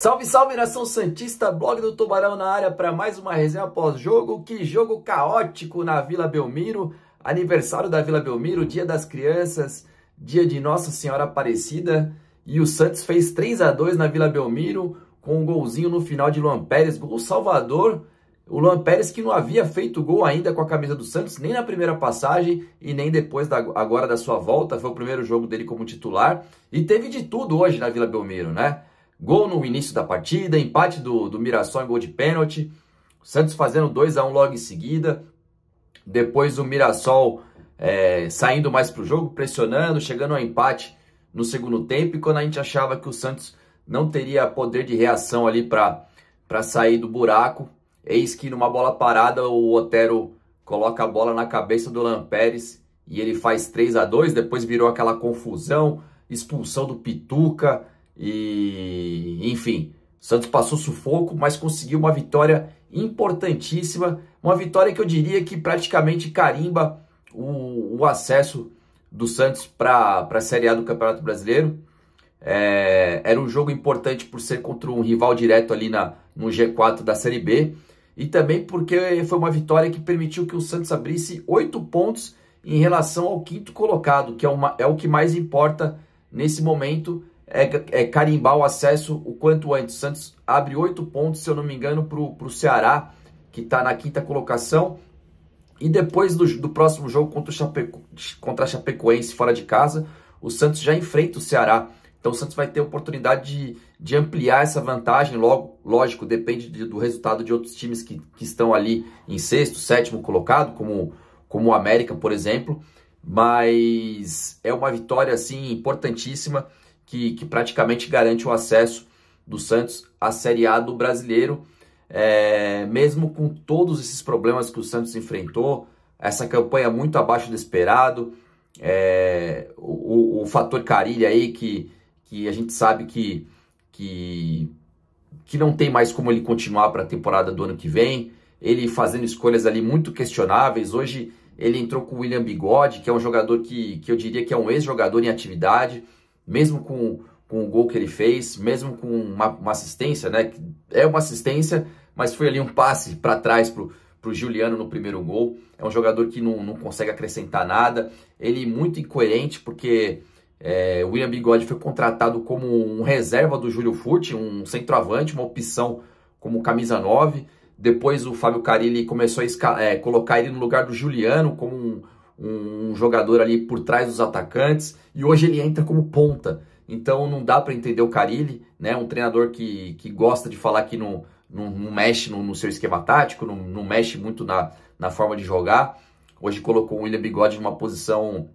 Salve, salve nação Santista, blog do Tubarão na área para mais uma resenha pós-jogo. Que jogo caótico na Vila Belmiro, aniversário da Vila Belmiro, dia das crianças, dia de Nossa Senhora Aparecida. E o Santos fez 3 a 2 na Vila Belmiro, com um golzinho no final de Luan Pérez, gol salvador. O Luan Pérez que não havia feito gol ainda com a camisa do Santos, nem na primeira passagem e nem depois da, agora da sua volta. Foi o primeiro jogo dele como titular. E teve de tudo hoje na Vila Belmiro, né? Gol no início da partida, empate do, do Mirassol em gol de pênalti. O Santos fazendo 2 a 1 um logo em seguida. Depois o Mirassol é, saindo mais para o jogo, pressionando, chegando ao empate no segundo tempo. E quando a gente achava que o Santos não teria poder de reação ali para sair do buraco, eis que numa bola parada o Otero coloca a bola na cabeça do Lamperes e ele faz 3 a 2 Depois virou aquela confusão, expulsão do Pituca. E, enfim, Santos passou sufoco, mas conseguiu uma vitória importantíssima, uma vitória que eu diria que praticamente carimba o, o acesso do Santos para a Série A do Campeonato Brasileiro. É, era um jogo importante por ser contra um rival direto ali na, no G4 da Série B e também porque foi uma vitória que permitiu que o Santos abrisse oito pontos em relação ao quinto colocado, que é, uma, é o que mais importa nesse momento é, é carimbar o acesso o quanto antes. O Santos abre oito pontos, se eu não me engano, para o Ceará, que está na quinta colocação. E depois do, do próximo jogo contra, Chapeco, contra a Chapecoense fora de casa, o Santos já enfrenta o Ceará. Então o Santos vai ter oportunidade de, de ampliar essa vantagem. Logo, lógico, depende de, do resultado de outros times que, que estão ali em sexto, sétimo colocado, como, como o América, por exemplo. Mas é uma vitória assim importantíssima que, que praticamente garante o acesso do Santos à Série A do Brasileiro. É, mesmo com todos esses problemas que o Santos enfrentou, essa campanha muito abaixo do esperado, é, o, o, fator Carilha aí que, que a gente sabe que, que, que não tem mais como ele continuar para a temporada do ano que vem, ele fazendo escolhas ali muito questionáveis, hoje ele entrou com o William Bigode, que é um jogador que, que eu diria que é um ex-jogador em atividade, mesmo com, com o gol que ele fez, mesmo com uma, uma assistência, né? É uma assistência, mas foi ali um passe para trás pro, pro Juliano no primeiro gol. É um jogador que não, não consegue acrescentar nada. Ele é muito incoerente, porque é, o William Bigode foi contratado como um reserva do Júlio Furti, um centroavante, uma opção como camisa 9. Depois o Fábio Carilli começou a é, colocar ele no lugar do Juliano como um um jogador ali por trás dos atacantes e hoje ele entra como ponta. Então não dá para entender o Carilli, né? Um treinador que, que gosta de falar que não, não, não mexe no, no, seu esquema tático, não, não mexe muito na, na forma de jogar. Hoje colocou o William Bigode numa posição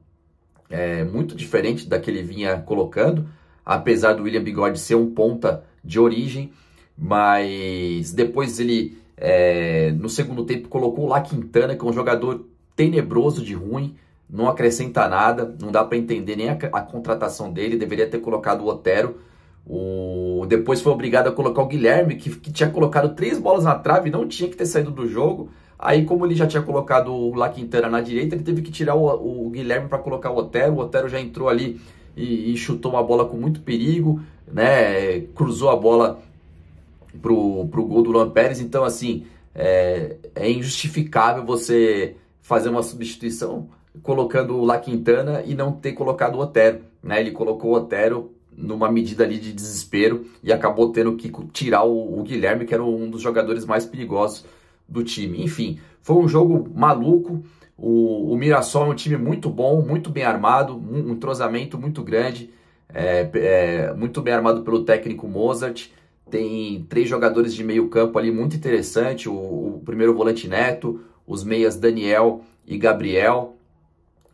é, muito diferente da que ele vinha colocando, apesar do William Bigode ser um ponta de origem, mas depois ele, é, no segundo tempo, colocou o La Quintana, que é um jogador tenebroso de ruim, não acrescenta nada, não dá para entender nem a, a, contratação dele, deveria ter colocado o Otero. O... Depois foi obrigado a colocar o Guilherme, que, que tinha colocado três bolas na trave, e não tinha que ter saído do jogo. Aí, como ele já tinha colocado o La Quintana na direita, ele teve que tirar o, o Guilherme para colocar o Otero. O Otero já entrou ali e, e, chutou uma bola com muito perigo, né? Cruzou a bola pro, o gol do Luan Pérez. Então, assim, é, é injustificável você fazer uma substituição colocando o La Quintana e não ter colocado o Otero. Né? Ele colocou o Otero numa medida ali de desespero e acabou tendo que tirar o, o, Guilherme, que era um dos jogadores mais perigosos do time. Enfim, foi um jogo maluco. O, o Mirassol é um time muito bom, muito bem armado, um trozamento muito grande, é, é, muito bem armado pelo técnico Mozart. Tem três jogadores de meio campo ali muito interessante, o, o primeiro volante Neto, os meias Daniel e Gabriel,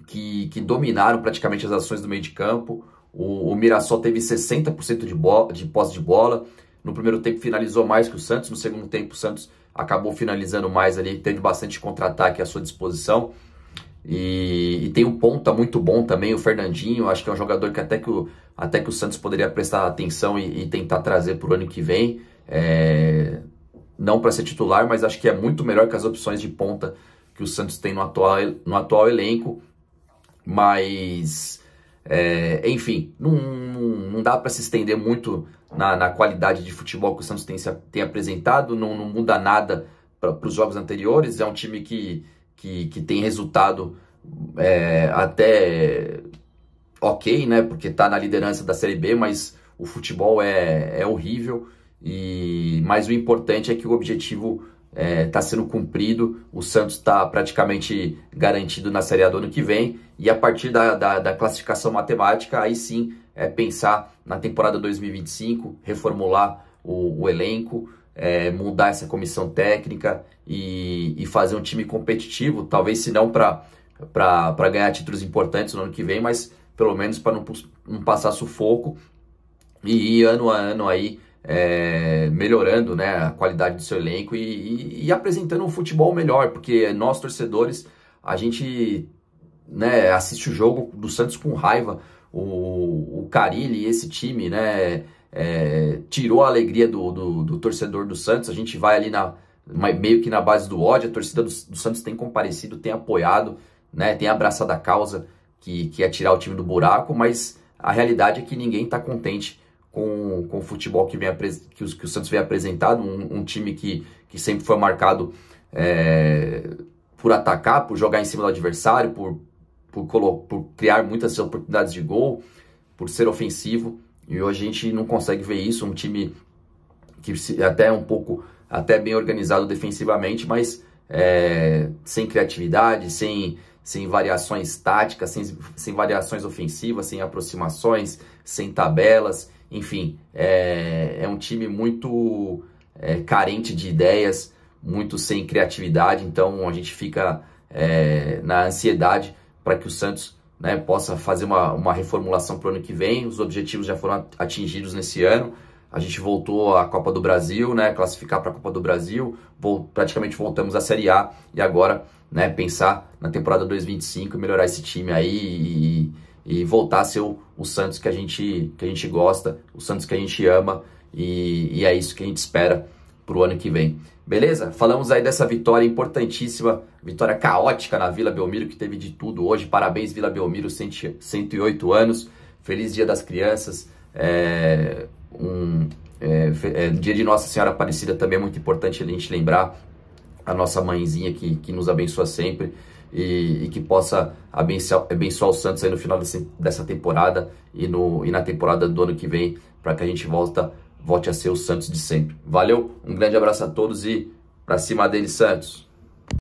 que, que dominaram praticamente as ações do meio de campo. O, o Mirassol teve 60% de, bola, de posse de bola. No primeiro tempo finalizou mais que o Santos, no segundo tempo o Santos acabou finalizando mais ali, tendo bastante contra-ataque à sua disposição. E, e, tem um ponta muito bom também, o Fernandinho. Acho que é um jogador que até que o, até que o Santos poderia prestar atenção e, e tentar trazer para o ano que vem. É, não para ser titular, mas acho que é muito melhor que as opções de ponta que o Santos tem no atual, no atual elenco. Mas, é, enfim, não, não dá para se estender muito na, na, qualidade de futebol que o Santos tem, tem apresentado, não, não muda nada para os jogos anteriores. É um time que, que, que tem resultado é, até ok, né? Porque está na liderança da Série B, mas o futebol é, é horrível. E mas o importante é que o objetivo está é, tá sendo cumprido. O Santos está praticamente garantido na Série A do ano que vem. E a partir da, da, da classificação matemática, aí sim é pensar na temporada 2025, reformular o, o elenco, é, mudar essa comissão técnica e, e, fazer um time competitivo. Talvez se não para ganhar títulos importantes no ano que vem, mas pelo menos para não, não passar sufoco e ir ano a ano aí é, melhorando né, a qualidade do seu elenco e, e, e, apresentando um futebol melhor, porque nós torcedores, a gente né, assiste o jogo do Santos com raiva. O, o Carilli e esse time né, é, tirou a alegria do, do, do, torcedor do Santos. A gente vai ali na, meio que na base do ódio. A torcida do, do Santos tem comparecido, tem apoiado, né, tem abraçado a causa que, que é tirar o time do buraco, mas a realidade é que ninguém está contente com, com o futebol que, vem que, os, que o Santos vem apresentado, um, um, time que, que sempre foi marcado é, por atacar, por jogar em cima do adversário, por, por, por criar muitas oportunidades de gol, por ser ofensivo. E hoje a gente não consegue ver isso, um time que até é um pouco, até bem organizado defensivamente, mas é, sem criatividade, sem, sem variações táticas, sem, sem variações ofensivas, sem aproximações, sem tabelas. Enfim, é, é um time muito é, carente de ideias, muito sem criatividade, então a gente fica é, na ansiedade para que o Santos né, possa fazer uma, uma reformulação para o ano que vem. Os objetivos já foram atingidos nesse ano. A gente voltou à Copa do Brasil, né, classificar para a Copa do Brasil, Vol praticamente voltamos à Série A e agora né, pensar na temporada 2025 e melhorar esse time aí e, e voltar a ser o, o, Santos que a, gente, que a gente gosta, o Santos que a gente ama e, e é isso que a gente espera para o ano que vem. Beleza? Falamos aí dessa vitória importantíssima, vitória caótica na Vila Belmiro, que teve de tudo hoje. Parabéns, Vila Belmiro, 108 anos. Feliz Dia das Crianças. É, um, é, é, dia de Nossa Senhora Aparecida também é muito importante a gente lembrar a nossa mãezinha que, que nos abençoa sempre e, e que possa abençoar, abençoar o Santos aí no final desse, dessa temporada e, no, e na temporada do ano que vem, para que a gente volta, volte a ser o Santos de sempre. Valeu, um grande abraço a todos e para cima dele, Santos!